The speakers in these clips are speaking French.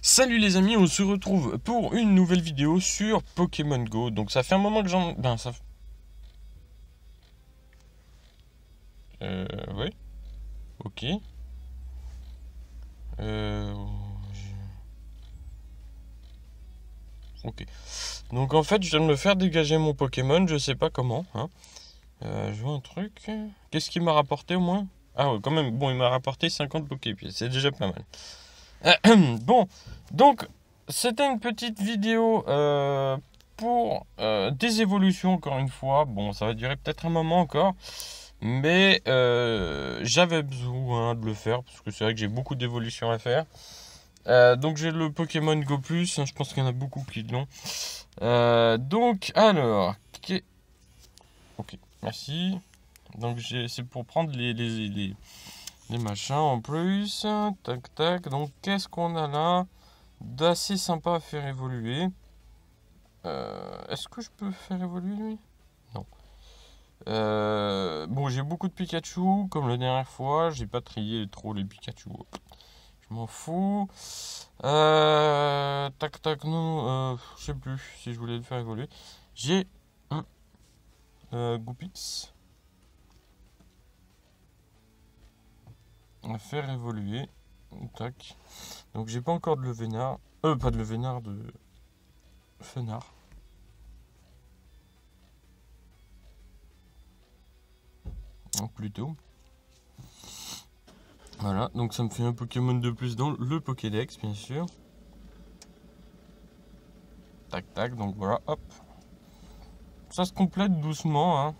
Salut les amis, on se retrouve pour une nouvelle vidéo sur Pokémon Go. Donc ça fait un moment que j'en... Ben ça... Euh... Oui Ok. Euh... Ok. Donc en fait, je viens de me faire dégager mon Pokémon, je sais pas comment. Hein. Euh, je vois un truc. Qu'est-ce qu'il m'a rapporté au moins Ah ouais, quand même. Bon, il m'a rapporté 50 Poképieds, c'est déjà pas mal. bon, donc c'était une petite vidéo euh, pour euh, des évolutions encore une fois. Bon, ça va durer peut-être un moment encore. Mais euh, j'avais besoin de le faire parce que c'est vrai que j'ai beaucoup d'évolutions à faire. donc j'ai le Pokémon Go Plus, hein, je pense qu'il y en a beaucoup qui l'ont. donc alors, ok, merci. Donc c'est pour prendre les, les, les les machins en plus. Tac, tac. Donc, qu'est-ce qu'on a là d'assez sympa à faire évoluer euh, Est-ce que je peux faire évoluer lui Non. Euh, bon, j'ai beaucoup de Pikachu, comme la dernière fois. J'ai pas trié trop les Pikachu. Je m'en fous. Euh, tac, tac, non. je sais plus si je voulais le faire évoluer. J'ai un Goupix. faire évoluer. Tac. Donc j'ai pas encore de vénard Euh, pas de vénard de fenard. Donc plutôt. Voilà, donc ça me fait un Pokémon de plus dans le Pokédex, bien sûr. Tac, tac, donc voilà, hop. Ça se complète doucement, hein.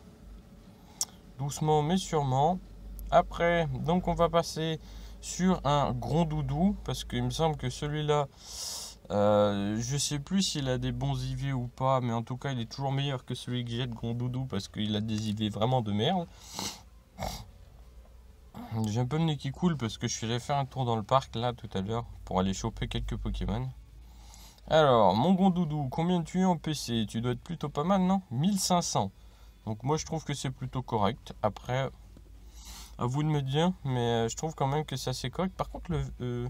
Doucement mais sûrement. Après, donc on va passer sur un grand doudou parce qu'il me semble que celui-là, euh, je sais plus s'il a des bons IV ou pas, mais en tout cas, il est toujours meilleur que celui que j'ai de grand doudou parce qu'il a des IV vraiment de merde. J'ai un peu le nez qui coule parce que je suis allé faire un tour dans le parc là tout à l'heure pour aller choper quelques Pokémon. Alors, mon grand doudou, combien tu es en PC Tu dois être plutôt pas mal, non 1500. Donc moi je trouve que c'est plutôt correct. Après, à vous de me dire, mais euh, je trouve quand même que c'est assez correct. Par contre, le. Euh,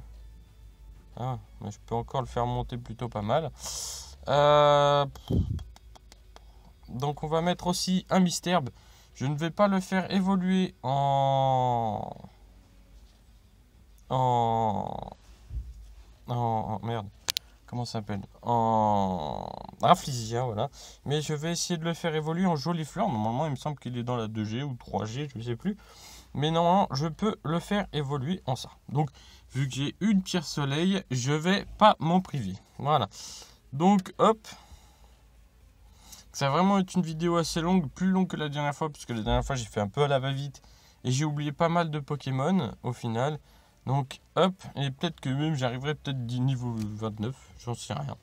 ah, je peux encore le faire monter plutôt pas mal. Euh, donc, on va mettre aussi un Misterbe. Je ne vais pas le faire évoluer en. En. En. Merde. Comment ça s'appelle En. Rafflesia, voilà. Mais je vais essayer de le faire évoluer en jolie fleur. Normalement, il me semble qu'il est dans la 2G ou 3G, je ne sais plus mais normalement je peux le faire évoluer en ça. Donc vu que j'ai une pierre soleil, je vais pas m'en priver. Voilà. Donc hop. Ça a vraiment être une vidéo assez longue, plus longue que la dernière fois, puisque la dernière fois j'ai fait un peu à la va-vite et j'ai oublié pas mal de Pokémon au final. Donc hop, et peut-être que même j'arriverai peut-être du niveau 29, j'en sais rien.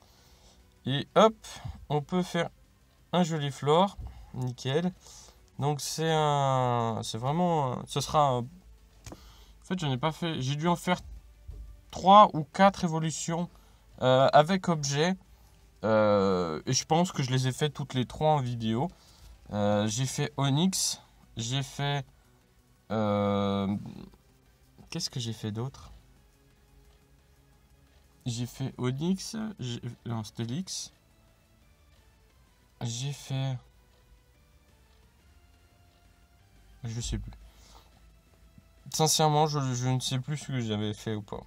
Et hop, on peut faire un joli flore, nickel. Donc c'est un, c'est vraiment, ce sera un... En fait, j'en ai pas fait, j'ai dû en faire 3 ou 4 évolutions euh, avec objet. Euh, et je pense que je les ai fait toutes les trois en vidéo. Euh, j'ai fait Onyx, j'ai fait... Qu'est-ce que j'ai fait d'autre J'ai fait Onyx, non, Stelix. J'ai fait... Je sais plus. Sincèrement, je, ne sais plus ce que j'avais fait ou pas.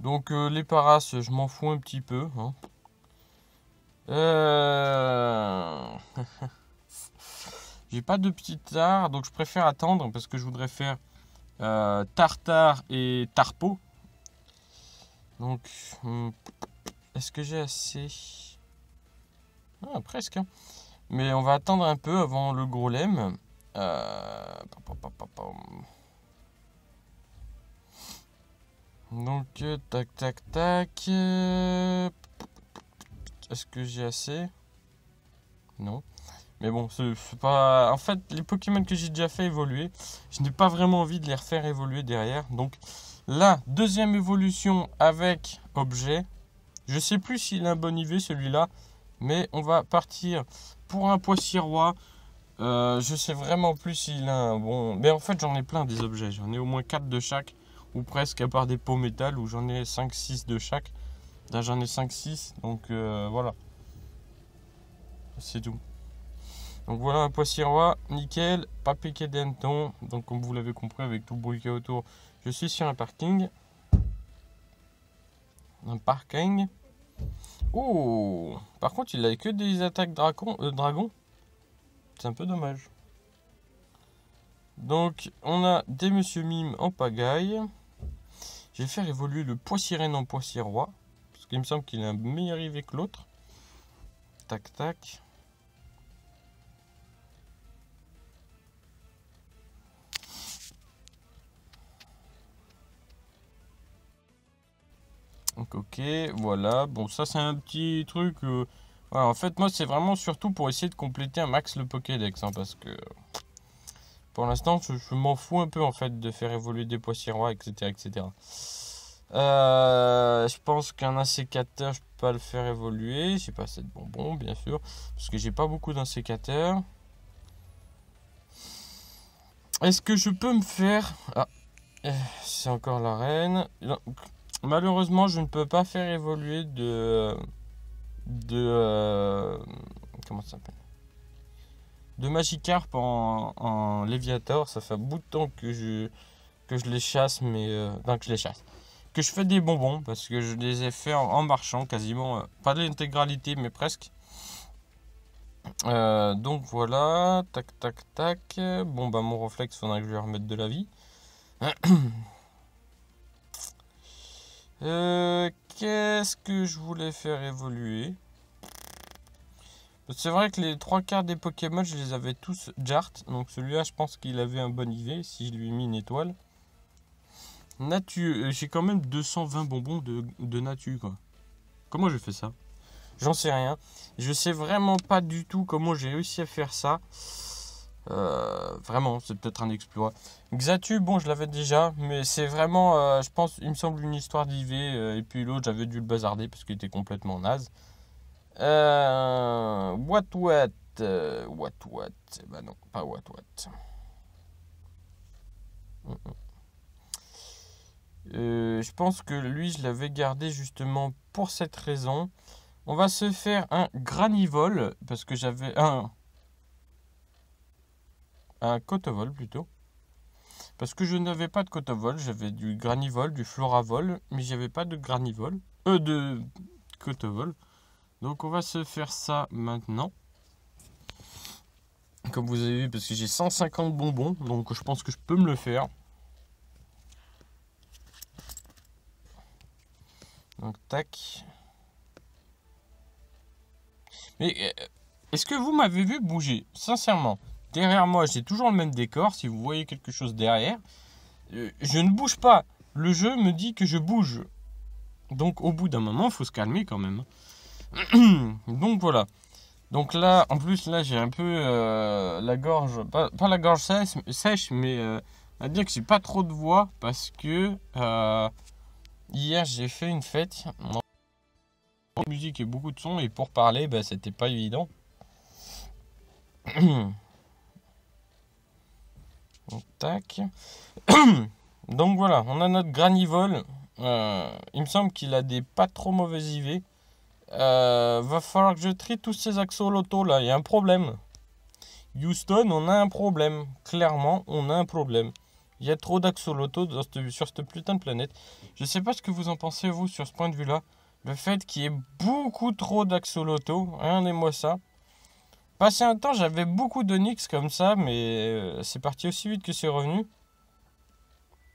Donc euh, les paras, je m'en fous un petit peu. Hein. Euh, j'ai pas de petit tar, donc je préfère attendre parce que je voudrais faire euh, tartare et tarpeau Donc, hmm, est-ce que j'ai assez ah, presque. Hein. Mais on va attendre un peu avant le gros lemme. Euh, Donc, euh, tac, tac, tac. Euh, est-ce que j'ai assez Non. Mais bon, c'est pas... En fait, les Pokémon que j'ai déjà fait évoluer, je n'ai pas vraiment envie de les refaire évoluer derrière. Donc la deuxième évolution avec objet. Je sais plus s'il a un bon IV celui-là, mais on va partir pour un poissier roi. Euh, je sais vraiment plus s'il a un bon... Mais en fait, j'en ai plein des objets. J'en ai au moins 4 de chaque, ou presque, à part des pots métal, où j'en ai 5-6 de chaque. Là, j'en ai 5-6, donc euh, voilà. C'est tout. Donc voilà un poissier roi, nickel, pas piqué d'enton. Donc comme vous l'avez compris, avec tout le bruit qu'il y a autour, je suis sur un parking. Un parking. Oh Par contre, il a que des attaques dragon euh, dragon. C'est un peu dommage. Donc, on a des Monsieur Mime en pagaille. Je vais faire évoluer le Poissirène en poissirois. roi. Parce qu'il me semble qu'il a un meilleur arrivé que l'autre. Tac, tac. Donc ok, voilà. Bon, ça c'est un petit truc. Euh, en fait, moi c'est vraiment surtout pour essayer de compléter un max le Pokédex. Hein, parce que pour l'instant, je, m'en fous un peu en fait de faire évoluer des rois etc. etc. je pense qu'un insécateur, je peux pas le faire évoluer. J'ai pas assez de bonbons, bien sûr. Parce que j'ai pas beaucoup d'insécateurs. Est-ce que je peux me faire... Ah, euh, c'est encore la reine malheureusement, je ne peux pas faire évoluer de. de. Euh, comment ça s'appelle De Magikarp en, en Léviator. Ça fait un bout de temps que je, que je les chasse, mais. Euh, non, que je les chasse. Que je fais des bonbons, parce que je les ai fait en, marchant quasiment. Euh, pas de l'intégralité, mais presque. donc voilà, tac tac tac. Bon bah mon reflex, faudrait que je lui remette de la vie. Euh, qu'est-ce que je voulais faire évoluer C'est vrai que les trois quarts des Pokémon, je les avais tous Jart. Donc celui-là, je pense qu'il avait un bon idée si je lui ai mis une étoile. Natu, euh, j'ai quand même 220 bonbons de, nature Natu, quoi. Comment je fais ça J'en sais rien. Je sais vraiment pas du tout comment j'ai réussi à faire ça. Euh, vraiment, c'est peut-être un exploit. Xatu, bon, je l'avais déjà, mais c'est vraiment, euh, je pense, il me semble une histoire d'IV. Euh, et puis l'autre, j'avais dû le bazarder parce qu'il était complètement naze. what what What what Bah non, pas what what. Mm, mm. je pense que lui, je l'avais gardé justement pour cette raison. On va se faire un granivole parce que j'avais un un cotovol plutôt. Parce que je n'avais pas de cotovol, j'avais du granivol, du floravol, mais j'avais pas de granivol, euh, de cotovol. Donc on va se faire ça maintenant. Comme vous avez vu, parce que j'ai 150 bonbons, donc je pense que je peux me le faire. Donc tac. Mais euh, est-ce que vous m'avez vu bouger Sincèrement, Derrière moi, j'ai toujours le même décor. Si vous voyez quelque chose derrière, euh, je ne bouge pas. Le jeu me dit que je bouge. Donc au bout d'un moment, il faut se calmer quand même. Donc voilà. Donc là, en plus, là, j'ai un peu euh, la gorge, pas, la gorge sèche, mais on euh, à dire que j'ai pas trop de voix parce que hier j'ai fait une fête. Musique et beaucoup de sons, et pour parler, bah, c'était pas évident. Donc, tac. Donc voilà, on a notre granivole. Euh, il me semble qu'il a des pas trop mauvaises IV. Euh, va falloir que je trie tous ces axolotos là, il y a un problème. Houston, on a un problème. Clairement, on a un problème. Il y a trop d'axolotos sur cette putain de planète. Je sais pas ce que vous en pensez, vous, sur ce point de vue-là. Le fait qu'il y ait beaucoup trop d'axolotos, hein, regardez-moi ça. Passé un temps, j'avais beaucoup de comme ça, mais euh, c'est parti aussi vite que c'est revenu.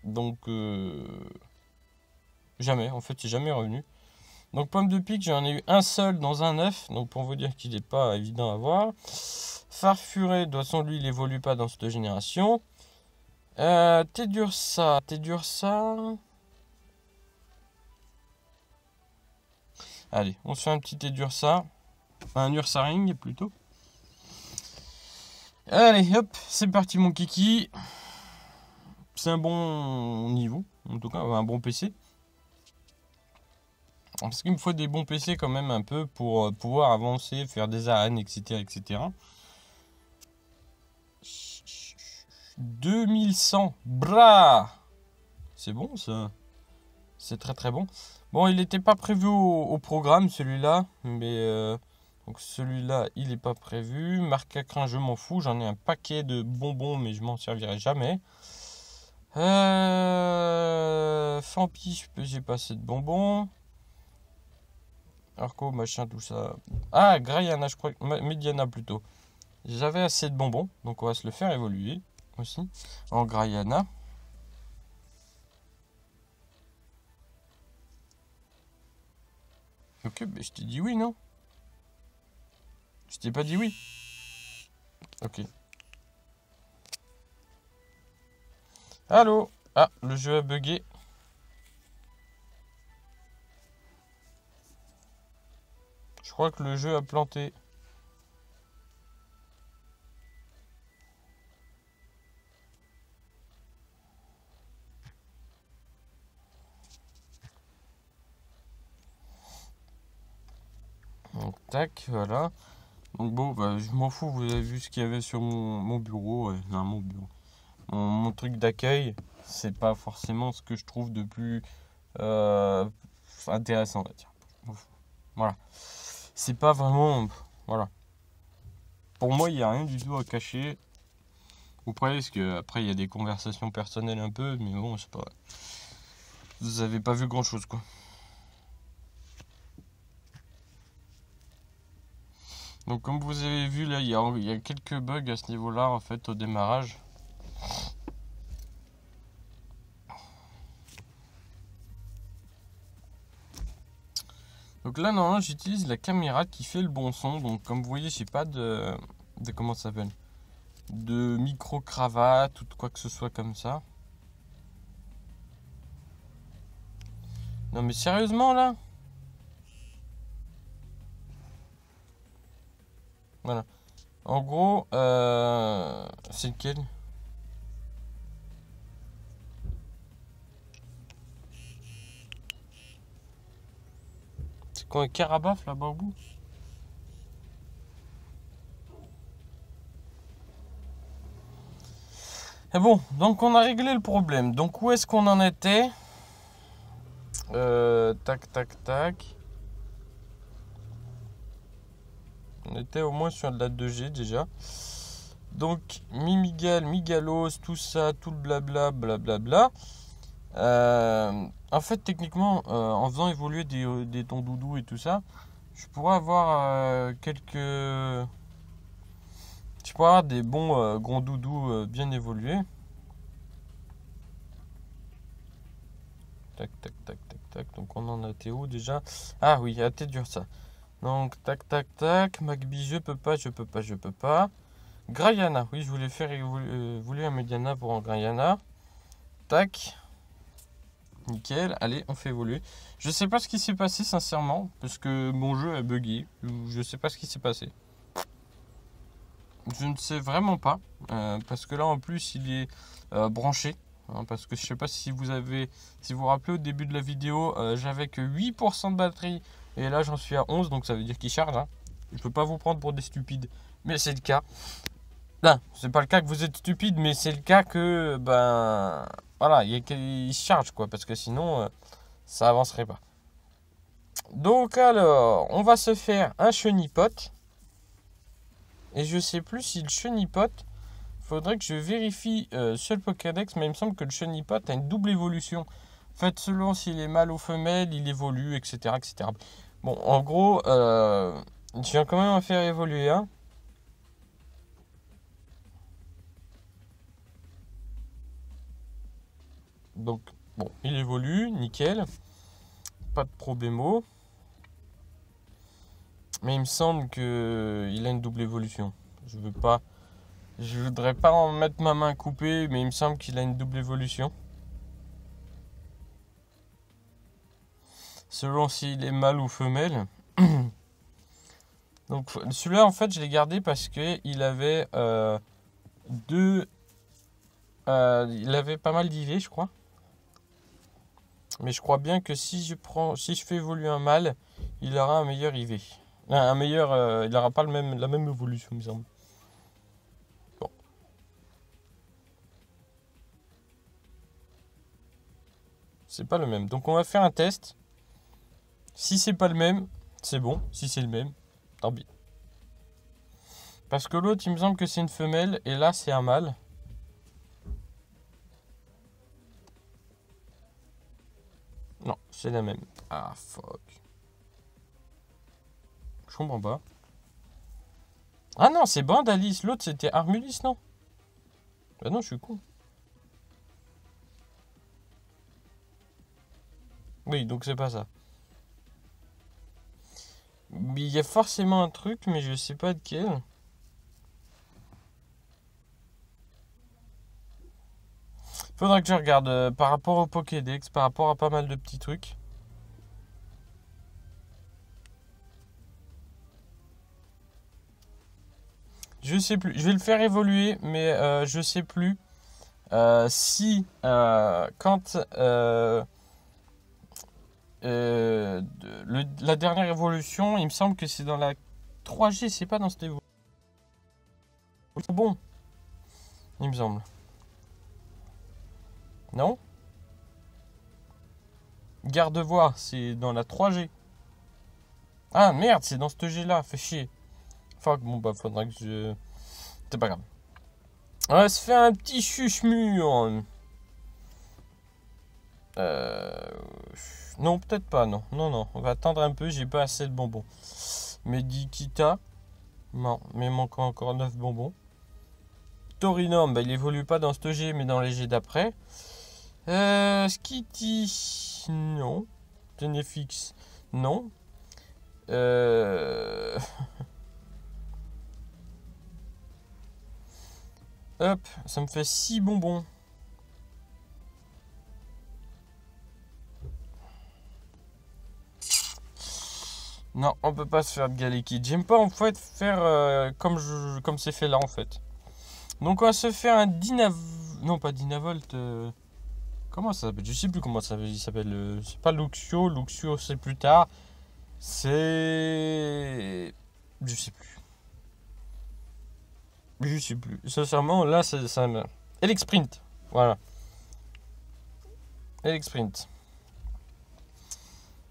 Donc, euh, jamais, en fait, c'est jamais revenu. Donc, pomme de pique, j'en ai eu un seul dans un œuf, donc pour vous dire qu'il n'est pas évident à voir. Farfuré, de son façon, lui, il évolue pas dans cette génération. Euh, t'es dur ça, Allez, on se fait un petit Tédursa. un Ursaring plutôt. Allez, hop, c'est parti mon kiki. C'est un bon niveau, en tout cas, un bon PC. Parce qu'il me faut des bons PC quand même un peu pour euh, pouvoir avancer, faire des arènes, etc. etc. 2100, bras C'est bon ça C'est très très bon. Bon, il n'était pas prévu au, programme celui-là, mais... Euh, donc celui-là, il n'est pas prévu. Marc à crin, je m'en fous. J'en ai un paquet de bonbons, mais je m'en servirai jamais. Euh... je j'ai pas assez de bonbons. Arco, machin, tout ça. Ah, Grayana, je crois. Mediana plutôt. J'avais assez de bonbons, donc on va se le faire évoluer aussi. En Grayana. Ok, ben, je t'ai dit oui, non je t'ai pas dit oui. Ok. Allô Ah, le jeu a bugué. Je crois que le jeu a planté. tac, voilà. Donc bon, bah, je m'en fous, vous avez vu ce qu'il y avait sur mon, bureau, mon bureau, mon, truc d'accueil, c'est pas forcément ce que je trouve de plus euh, intéressant, Voilà. C'est pas vraiment, voilà. Pour moi, il n'y a rien du tout à cacher. Ou que, Après, il y a des conversations personnelles un peu, mais bon, c'est pas. Vous avez pas vu grand chose, quoi. Donc comme vous avez vu là, il y, a, il quelques bugs à ce niveau-là en fait au démarrage. Donc là normalement j'utilise la caméra qui fait le bon son. Donc comme vous voyez, j'ai pas de, de comment ça s'appelle, de micro cravate ou de quoi que ce soit comme ça. Non mais sérieusement là Voilà. En gros, euh, c'est lequel C'est quoi, carabaf là-bas au bout Et eh bon, donc on a réglé le problème. Donc où est-ce qu'on en était euh, Tac, tac, tac. On était au moins sur de la 2G déjà. Donc, Mimigal, Migalos, tout ça, tout le blabla, blablabla. Bla, euh, en fait, techniquement, euh, en faisant évoluer euh, des, tons doudou et tout ça, je pourrais avoir quelques. Je pourrais avoir des bons grands doudous bien évolués. Tac, tac, tac, tac, tac. Donc, on en a Théo déjà. Ah oui, été dur ça. Donc, tac, tac, tac. Magby, je peux pas, je peux pas, je peux pas. Grayana, oui, je voulais faire évoluer euh, euh, un Mediana pour un Grayana. Tac. Nickel, allez, on fait évoluer. Je sais pas ce qui s'est passé, sincèrement, parce que mon jeu a bugué. Je sais pas ce qui s'est passé. Je ne sais vraiment pas, euh, parce que là, en plus, il est branché. Hein, parce que je sais pas si vous avez, si vous vous rappelez au début de la vidéo, j'avais que 8% de batterie et là, j'en suis à 11, donc ça veut dire qu'il charge. Je hein. peux pas vous prendre pour des stupides. Mais c'est le cas. là ben, c'est pas le cas que vous êtes stupide, mais c'est le cas que, ben, voilà, il, charge, quoi, parce que sinon, euh, ça avancerait pas. Donc, alors, on va se faire un chenipot Et je sais plus si le chenipote, faudrait que je vérifie seul sur le Pokédex, mais il me semble que le chenipote a une double évolution. Faites selon s'il est mâle ou femelle, il évolue, etc. Bon, en gros, euh, je viens quand même à faire évoluer. Hein. Donc, bon, il évolue, nickel. Pas de problème. Mais il me semble qu'il a une double évolution. Je veux pas. Je voudrais pas en mettre ma main coupée, mais il me semble qu'il a une double évolution. selon s'il est mâle ou femelle. Donc celui-là en fait je l'ai gardé parce qu'il avait euh, deux... Euh, il avait pas mal d'IV, je crois. Mais je crois bien que si je prends, si je fais évoluer un mâle, il aura un meilleur IV. Un meilleur, euh, il n'aura pas le même, la même évolution, il me semble. Bon. C'est pas le même. Donc on va faire un test. Si c'est pas le même, c'est bon. Si c'est le même, tant pis. Parce que l'autre, il me semble que c'est une femelle et là, c'est un mâle. Non, c'est la même. Ah, fuck. Je comprends pas. Ah non, c'est Bandalis. L'autre, c'était Armulis, non Bah non, je suis con. Oui, donc c'est pas ça. Il y a forcément un truc, mais je sais pas de quel. Faudra que je regarde euh, par rapport au Pokédex, par rapport à pas mal de petits trucs. Je sais plus. Je vais le faire évoluer, mais euh, je sais plus euh, si quand euh, la dernière évolution, il me semble que c'est dans la 3G, c'est pas dans cette évolution. Bon, il me semble. Non Garde-voix, c'est dans la 3G. Ah merde, c'est dans ce G là, fait chier. Fuck, bon bah faudra que je. C'est pas grave. On va se faire un petit chuchemur. Euh. Non, peut-être pas, non. Non, non. On va attendre un peu, j'ai pas assez de bonbons. Mais Non, mais manque encore 9 bonbons. Torinorme. Bah, il évolue pas dans ce G mais dans les G d'après. Euh, Skitty, non. Tenefix, non. Euh, hop, ça me fait 6 bonbons. Non, on peut pas se faire de Galeki. J'aime pas en fait faire euh, comme je, comme c'est fait là en fait. Donc on va se faire un dyna Non, pas Dynavolt. Euh, comment ça s'appelle Je sais plus comment ça s'appelle. Euh, c'est pas Luxio. Luxio, c'est plus tard. C'est... Je sais plus. Je sais plus. Sincèrement, là, c'est ça. Voilà. elixprint.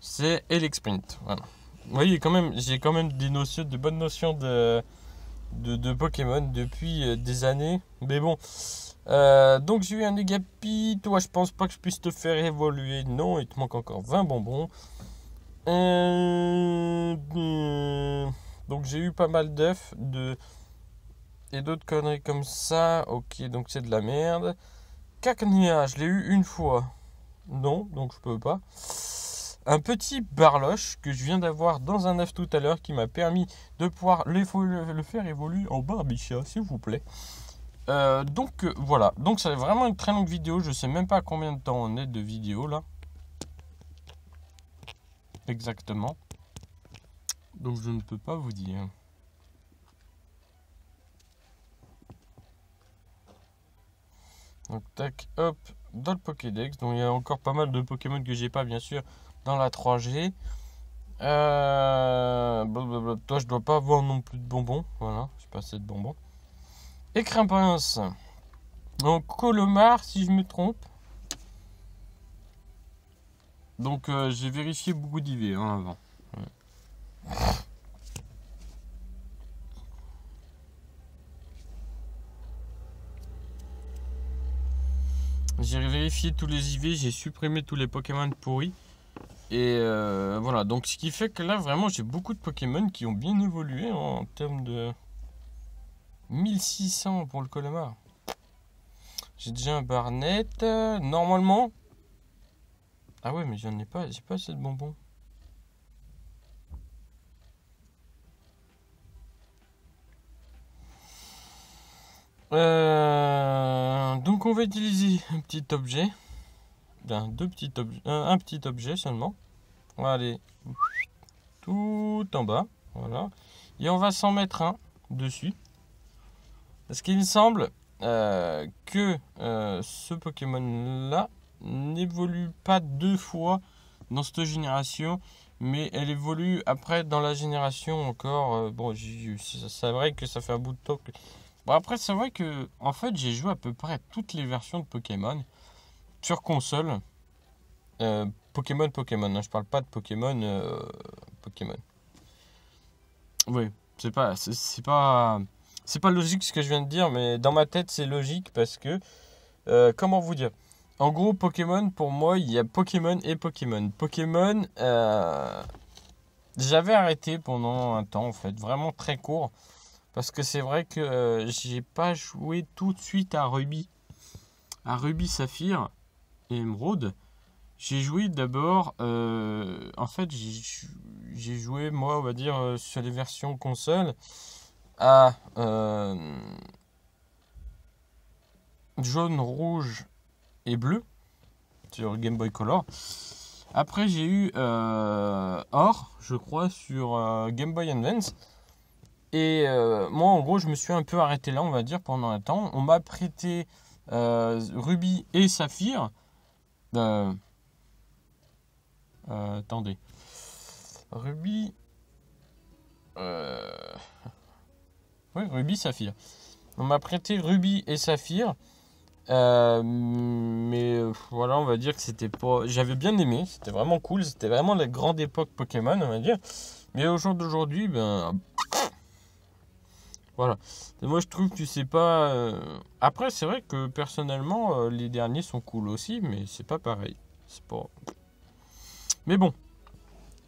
C'est Elixprint. Voilà. Oui, quand même, j'ai quand même des notions, de bonnes notions de, de, Pokémon depuis euh, des années. Mais bon. Euh, donc j'ai eu un Negapi, toi je pense pas que je puisse te faire évoluer. Non, il te manque encore 20 bonbons. Euh, donc j'ai eu pas mal d'œufs de... et d'autres conneries comme ça. Ok, donc c'est de la merde. Cacnea, je l'ai eu une fois. Non, donc je peux pas un petit barloche que je viens d'avoir dans un œuf tout à l'heure qui m'a permis de pouvoir le faire évoluer en barbicha, s'il vous plaît. Euh, donc euh, voilà, donc c'est vraiment une très longue vidéo, je sais même pas combien de temps on est de vidéo là. Exactement. Donc je ne peux pas vous dire. Donc tac, hop, dans le Pokédex. Donc il y a encore pas mal de Pokémon que j'ai pas bien sûr dans la 3G. Euh, toi, je dois pas avoir non plus de bonbons. Voilà, Je pas assez de bonbons. Et Crimpins. Donc, Colomar, si je me trompe. Donc, euh, j'ai vérifié beaucoup d'IV hein, avant. J'ai vérifié tous les IV, j'ai supprimé tous les Pokémon pourris. Et euh, voilà, donc ce qui fait que là, vraiment, j'ai beaucoup de Pokémon qui ont bien évolué hein, en termes de 1600 pour le Colomar. J'ai déjà un Barnett. normalement... Ah ouais, mais j'en ai pas, j'ai pas assez de bonbons. Euh, donc on va utiliser un petit objet deux petits un, petit objet seulement. On va aller tout en bas, voilà. Et on va s'en mettre un dessus. Parce qu'il me semble euh, que euh, ce Pokémon-là n'évolue pas deux fois dans cette génération, mais elle évolue après dans la génération encore. Euh, bon, c'est vrai que ça fait un bout de temps Bon, après, c'est vrai que, en fait, j'ai joué à peu près toutes les versions de Pokémon sur console, euh, Pokémon, Pokémon, Je hein. je parle pas de Pokémon, euh, Pokémon. Oui, c'est pas, c'est pas, c'est pas logique ce que je viens de dire, mais dans ma tête c'est logique parce que, euh, comment vous dire, en gros Pokémon pour moi il y a Pokémon et Pokémon. Pokémon, j'avais arrêté pendant un temps en fait, vraiment très court, parce que c'est vrai que j'ai pas joué tout de suite à Ruby, à Ruby Saphir. Émeraude, j'ai joué d'abord. Euh, en fait, j'ai joué, moi, on va dire, euh, sur les versions console, à euh, jaune, rouge et bleu sur Game Boy Color. Après, j'ai eu or, je crois, sur Game Boy Advance. Et moi, en gros, je me suis un peu arrêté là, on va dire, pendant un temps. On m'a prêté Ruby et Saphir. Euh, euh, attendez. Ruby. Euh, oui, Ruby Saphir. On m'a prêté Ruby et Saphir. mais voilà, on va dire que c'était pas. J'avais bien aimé, c'était vraiment cool, c'était vraiment la grande époque Pokémon, on va dire. Mais au jour d'aujourd'hui, ben. Voilà. moi, je trouve que sais pas. Euh, après, c'est vrai que personnellement, euh, les derniers sont cool aussi, mais c'est pas pareil. C'est pas. Mais bon,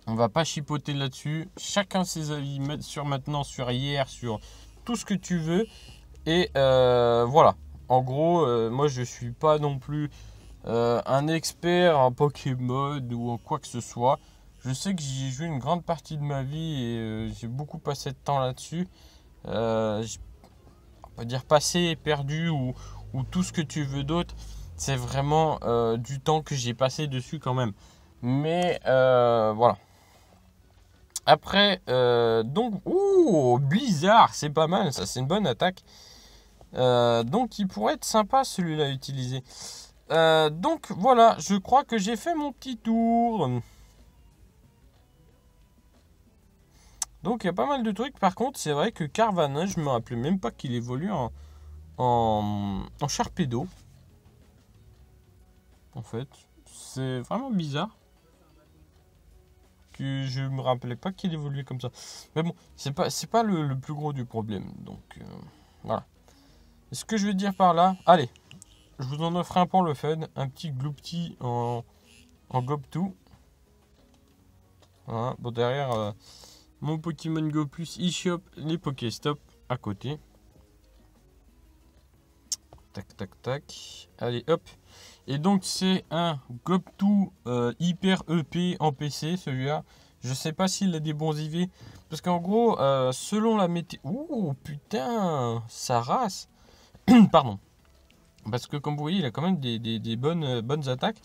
on va pas chipoter là-dessus. Chacun ses avis sur maintenant, sur hier, sur tout ce que tu veux. Et euh, voilà. En gros, moi, je suis pas non plus un expert en Pokémon ou en quoi que ce soit. Je sais que j'ai joué une grande partie de ma vie et j'ai beaucoup passé de temps là-dessus on euh, va dire passé, perdu ou, tout ce que tu veux d'autre, c'est vraiment euh, du temps que j'ai passé dessus quand même. Mais euh, voilà. Après, donc, ouh, bizarre, c'est pas mal, ça c'est une bonne attaque. donc il pourrait être sympa celui-là à utiliser. donc voilà, je crois que j'ai fait mon petit tour. Donc il y a pas mal de trucs. Par contre, c'est vrai que Carvanage, je me rappelais même pas qu'il évolue en, en, en En fait, c'est vraiment bizarre que je me rappelais pas qu'il évoluait comme ça. Mais bon, c'est pas c'est pas le, plus gros du problème. Donc euh, voilà. ce que je veux dire par là, allez, je vous en offre un pour le fun, un petit gloopti en en gob tout. Hein, bon derrière. Euh, mon Pokémon Go Plus e-shop les Pokéstop à côté. Tac, tac, tac. Allez, hop. Et donc, c'est un gop euh, Hyper EP en PC, celui-là. Je sais pas s'il a des bons IV. Parce qu'en gros, euh, selon la météo... Oh, putain Sa race Pardon. Parce que, comme vous voyez, il a quand même des, bonnes, euh, bonnes attaques.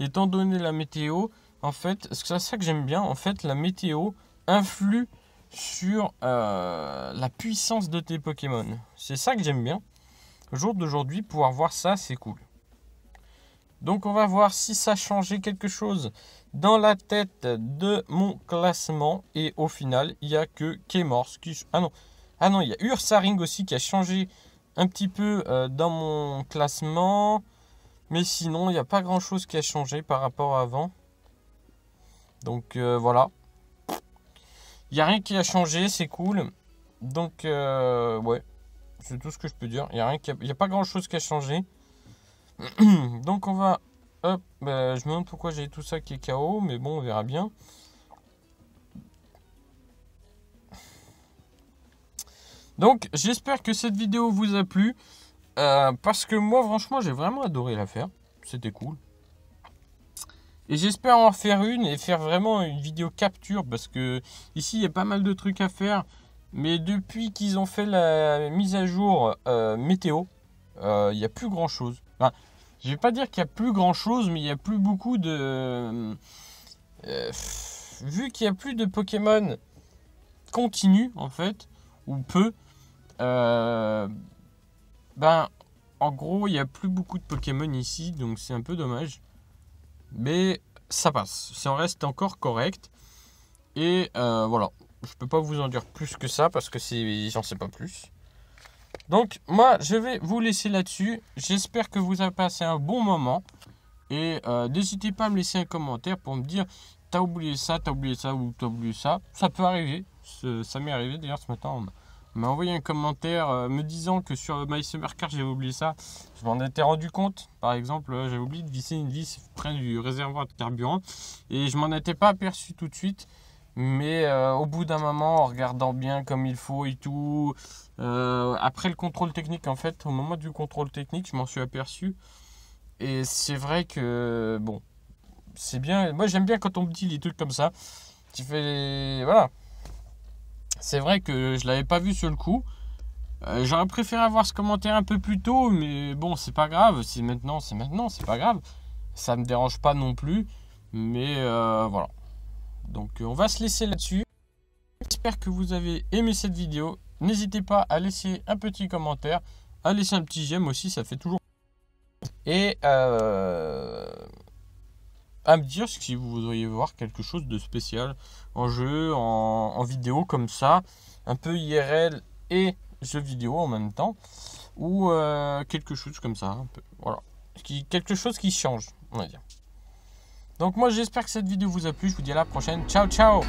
Étant donné la météo, en fait, c'est ça que j'aime bien. En fait, la météo, influe sur euh, la puissance de tes Pokémon. C'est ça que j'aime bien. Au jour d'aujourd'hui, pouvoir voir ça, c'est cool. Donc on va voir si ça a changé quelque chose dans la tête de mon classement. Et au final, il n'y a que Kemors qui... Ah non, ah non, il y a Ursaring aussi qui a changé un petit peu euh, dans mon classement. Mais sinon, il n'y a pas grand-chose qui a changé par rapport à avant. Donc euh, voilà rien qui a changé, c'est cool. Donc, euh, ouais, c'est tout ce que je peux dire. Il n'y a, rien qui a pas grand-chose qui a changé. Donc, on va... Hop, bah, je me demande pourquoi j'ai tout ça qui est KO, mais bon, on verra bien. Donc, j'espère que cette vidéo vous a plu. Euh, parce que moi, franchement, j'ai vraiment adoré la faire. C'était cool. Et j'espère en faire une et faire vraiment une vidéo capture parce que ici il y a pas mal de trucs à faire. Mais depuis qu'ils ont fait la mise à jour euh, météo, euh, il n'y a plus grand chose. Enfin, je vais pas dire qu'il n'y a plus grand chose, mais il n'y a plus beaucoup de. Euh, vu qu'il n'y a plus de Pokémon continu en fait, ou peu, ben en gros il n'y a plus beaucoup de Pokémon ici, donc c'est un peu dommage. Mais ça passe, ça en reste encore correct. Et euh, voilà, je peux pas vous en dire plus que ça parce que j'en sais pas plus. Donc moi, je vais vous laisser là-dessus. J'espère que vous avez passé un bon moment. Et euh, n'hésitez pas à me laisser un commentaire pour me dire t'as oublié ça, t'as oublié ça ou t'as oublié ça. Ça peut arriver. Ça m'est arrivé d'ailleurs ce matin m'a envoyé un commentaire euh, me disant que sur My Summer Car, j'avais oublié ça. Je m'en étais rendu compte. Par exemple, euh, j'avais oublié de visser une vis près du réservoir de carburant et je m'en étais pas aperçu tout de suite. Mais euh, au bout d'un moment, en regardant bien comme il faut et tout, après le contrôle technique, en fait, au moment du contrôle technique, je m'en suis aperçu. Et c'est vrai que, bon, c'est bien. Moi, j'aime bien quand on me dit les trucs comme ça. Tu fais. Voilà, c'est vrai que je ne l'avais pas vu sur le coup. Euh, j'aurais préféré avoir ce commentaire un peu plus tôt, mais bon, c'est pas grave. C'est maintenant, c'est maintenant, c'est pas grave. Ça me dérange pas non plus. Mais euh, voilà. Donc, euh, on va se laisser là-dessus. J'espère que vous avez aimé cette vidéo. N'hésitez pas à laisser un petit commentaire, à laisser un petit j'aime aussi, ça fait toujours. Et à me dire si vous voudriez voir quelque chose de spécial en jeu, en, vidéo comme ça, un peu IRL et jeu vidéo en même temps, ou euh, quelque chose comme ça, voilà, qui, quelque chose qui change, on va dire. Donc moi j'espère que cette vidéo vous a plu, je vous dis à la prochaine, ciao ciao